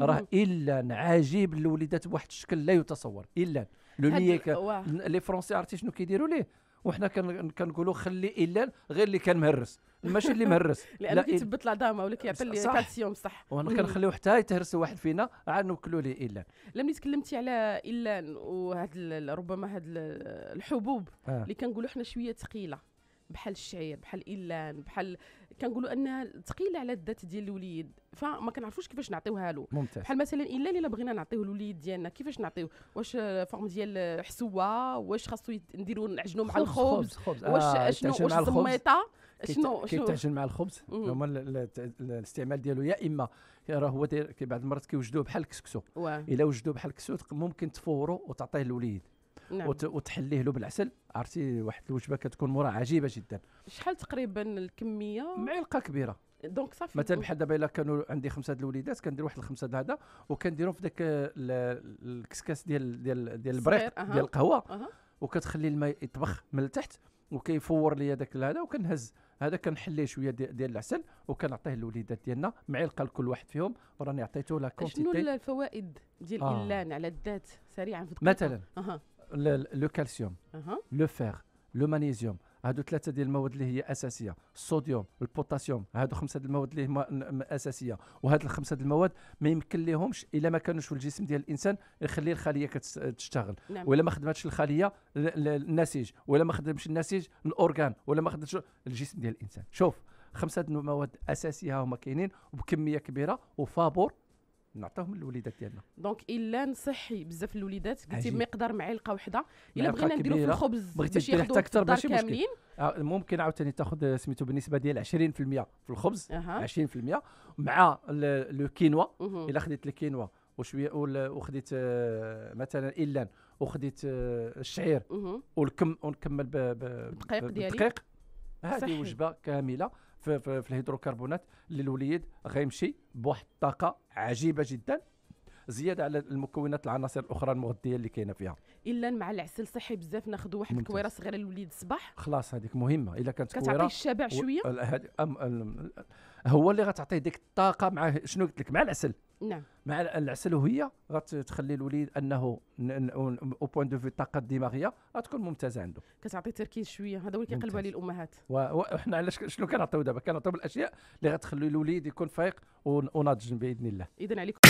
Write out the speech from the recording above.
راه الا عجيب للوليدات بواحد الشكل لا يتصور الا لو لي فرونسي عرفتي شنو كيديروا ليه وحنا كنقولوا خلي الا غير اللي كان مهرس ماشي اللي مهرس لانه كيثبت العظام ولا كيعطي لي كالسيوم صح وانا كنخليو حتى يتهرس واحد فينا عاد نوكلوا ليه الا لما تكلمتي على الا وهاد ربما هاد الحبوب آه. اللي كنقولوا حنا شويه ثقيله بحال الشعير بحال الان بحال كنقولوا انها ثقيله على الذات ديال الوليد فما كنعرفوش كيفاش نعطيوها له ممتاز بحال مثلا الا الا بغينا نعطيوه الوليد ديالنا كيفاش نعطيوه واش فورم ديال حسوه واش خاصو نديرو نعجنو مع الخبز خبز. واش آه، شنو واش الزميطه شنو كيتعجن مع الخبز هما الاستعمال ديالو يا اما راه هو بعض المرات كيوجدوه بحال الكسكسو الا وجدوه بحال الكسكسو ممكن تفورو وتعطيه للوليد نعم. وتحليه له بالعسل عرفتي واحد الوجبه كتكون مورا عجيبه جدا شحال تقريبا الكميه معلقه كبيره دونك صافي مثلا بحال دابا الا كانوا عندي خمسه د الوليدات كندير واحد الخمسه ديال هذا وكنديرهم في داك الكسكاس ديال ديال ديال البريق أه. ديال القهوه أه. وكتخلي الماء يطبخ من التحت وكيفور لي هذاك هذا وكنهز هذا كنحليه شويه ديال دي العسل وكنعطيه للوليدات ديالنا معلقه لكل واحد فيهم وراني عطيته لا كونتيتي شنو الفوائد ديال آه. الالان على الذات سريعا في مثلا لو كالسيوم لو فير لو مانيزيوم هادو ثلاثه ديال المواد اللي هي اساسيه الصوديوم البوتاسيوم هادو خمسه ديال المواد اللي هما اساسيه وهاد الخمسه ديال المواد ما يمكن لهمش الا ما كانوش في الجسم ديال الانسان يخلي الخليه كتشتغل نعم. ولا ما خدمتش الخليه النسيج ولا ما خدمش النسيج الاورغان ولا ما خدمش الجسم ديال الانسان شوف خمسه ديال المواد اساسيه هما كاينين وبكميه كبيره وفابور نعطيهم للوليدات ديالنا دونك الا نصحي بزاف الوليدات قلتي مقدار معلقه وحده الا بغينا نديرو في الخبز بغيتي باش ياخذوا اكثر ماشي مشكل آه، ممكن عاوتاني تاخذ سميتو بالنسبه ديال 20% في الخبز أه. 20% مع لو كينوا الا خديت الكينوا وشويه وخديت آه، مثلا الا وخديت آه، الشعير والكم ونكمل بالدقيق هذه وجبه كامله في, في, في الهيدروكربونات للوليد غيمشي بواحد الطاقه عجيبه جدا زياده على المكونات العناصر الاخرى المغذيه اللي كاينه فيها الا مع العسل صحي بزاف ناخذ واحد الكويره صغيره للوليد الصباح خلاص هذيك مهمه الا كانت كتعطي الشبع شويه و... هو اللي غتعطيه ديك الطاقه مع شنو قلت لك مع العسل نعم مع العسل وهي غتخلي الوليد انه او بوان دو في الطاقه الدماغيه غتكون ممتازه عنده كتعطي تركيز شويه هذا هو اللي كيقلبوا عليه الامهات وحنا علاش شنو كنعطيو دابا كنعطيو الاشياء اللي غتخلي الوليد يكون فايق وناضج باذن الله اذا عليكم